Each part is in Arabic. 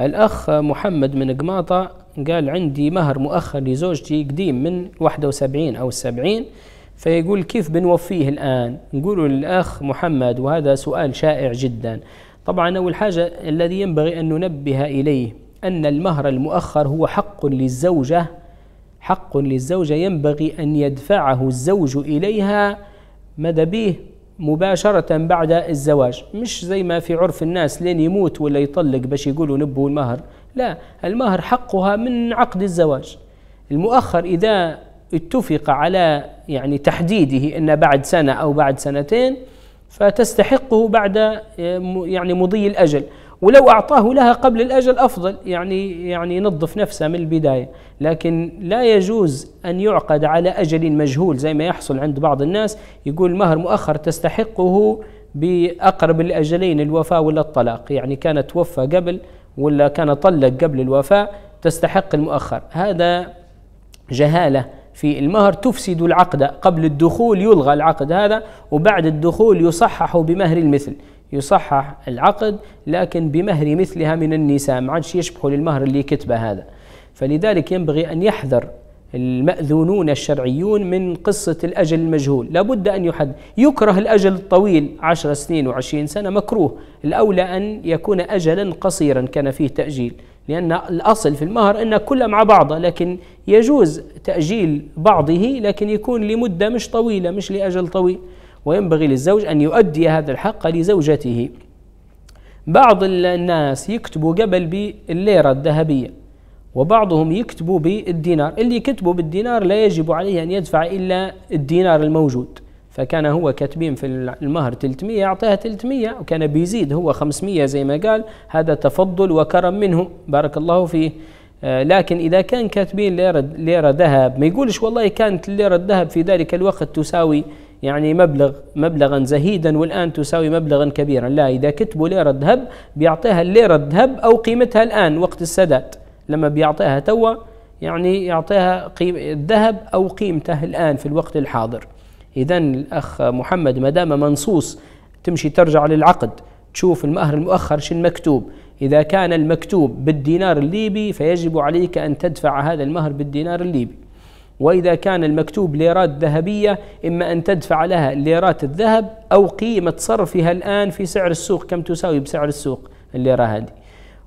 الأخ محمد من قماطة قال عندي مهر مؤخر لزوجتي قديم من 71 أو 70 فيقول كيف بنوفيه الآن نقول للأخ محمد وهذا سؤال شائع جدا طبعا أول حاجة الذي ينبغي أن ننبه إليه أن المهر المؤخر هو حق للزوجة حق للزوجة ينبغي أن يدفعه الزوج إليها ماذا به مباشرة بعد الزواج مش زي ما في عرف الناس لين يموت ولا يطلق باش يقولوا نبوا المهر لا المهر حقها من عقد الزواج المؤخر إذا اتفق على يعني تحديده أن بعد سنة أو بعد سنتين فتستحقه بعد آه، يعني مضي الأجل ولو أعطاه لها قبل الأجل أفضل يعني يعني ينظف نفسه من البداية لكن لا يجوز أن يعقد على أجل مجهول زي ما يحصل عند بعض الناس يقول مهر مؤخر تستحقه بأقرب الأجلين الوفاة ولا الطلاق يعني كانت توفى قبل ولا كان طلق قبل الوفاة تستحق المؤخر هذا جهالة في المهر تفسد العقد قبل الدخول يلغى العقد هذا وبعد الدخول يصحح بمهر المثل يصحح العقد لكن بمهر مثلها من النساء ما عادش يشبه للمهر اللي كتبه هذا فلذلك ينبغي أن يحذر المأذونون الشرعيون من قصة الأجل المجهول لابد أن يحد يكره الأجل الطويل عشر سنين وعشرين سنة مكروه الأولى أن يكون أجلا قصيرا كان فيه تأجيل لأن الأصل في المهر أن كله مع بعضه لكن يجوز تأجيل بعضه لكن يكون لمدة مش طويلة مش لأجل طويل وينبغي للزوج أن يؤدي هذا الحق لزوجته بعض الناس يكتبوا قبل بالليرة الذهبية وبعضهم يكتبوا بالدينار اللي يكتبوا بالدينار لا يجب عليه أن يدفع إلا الدينار الموجود فكان هو كاتبين في المهر 300 أعطاها 300 وكان بيزيد هو 500 زي ما قال هذا تفضل وكرم منه بارك الله فيه آه، لكن إذا كان كاتبين ليرة, ليرة ذهب ما يقولش والله كانت الليرة الذهب في ذلك الوقت تساوي يعني مبلغ مبلغا زهيدا والآن تساوي مبلغا كبيرا لا إذا كتبوا ليرة ذهب بيعطيها الليرة الذهب أو قيمتها الآن وقت السداد لما بيعطيها توا يعني يعطيها الذهب أو قيمته الآن في الوقت الحاضر إذا الأخ محمد ما دام منصوص تمشي ترجع للعقد تشوف المهر المؤخر شن مكتوب إذا كان المكتوب بالدينار الليبي فيجب عليك أن تدفع هذا المهر بالدينار الليبي وإذا كان المكتوب ليرات ذهبية إما أن تدفع لها ليرات الذهب أو قيمة صرفها الآن في سعر السوق كم تساوي بسعر السوق الليرة هذه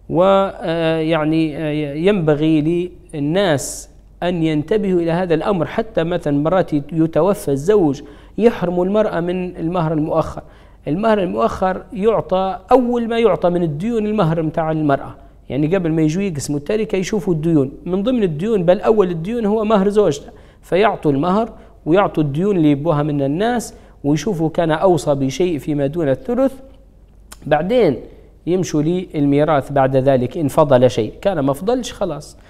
ويعني آه، آه، ينبغي للناس أن ينتبهوا إلى هذا الأمر حتى مثلا مرات يتوفى الزوج يحرم المرأة من المهر المؤخر المهر المؤخر يعطى أول ما يعطى من الديون المهر متاع المرأة يعني قبل ما يجوا يقسموا التركة يشوفوا الديون من ضمن الديون بل أول الديون هو مهر زوجته فيعطوا المهر ويعطوا الديون اللي يبوها من الناس ويشوفوا كان أوصى بشيء فيما دون الثلث بعدين يمشوا للميراث بعد ذلك إن فضل شيء كان ما فضلش خلاص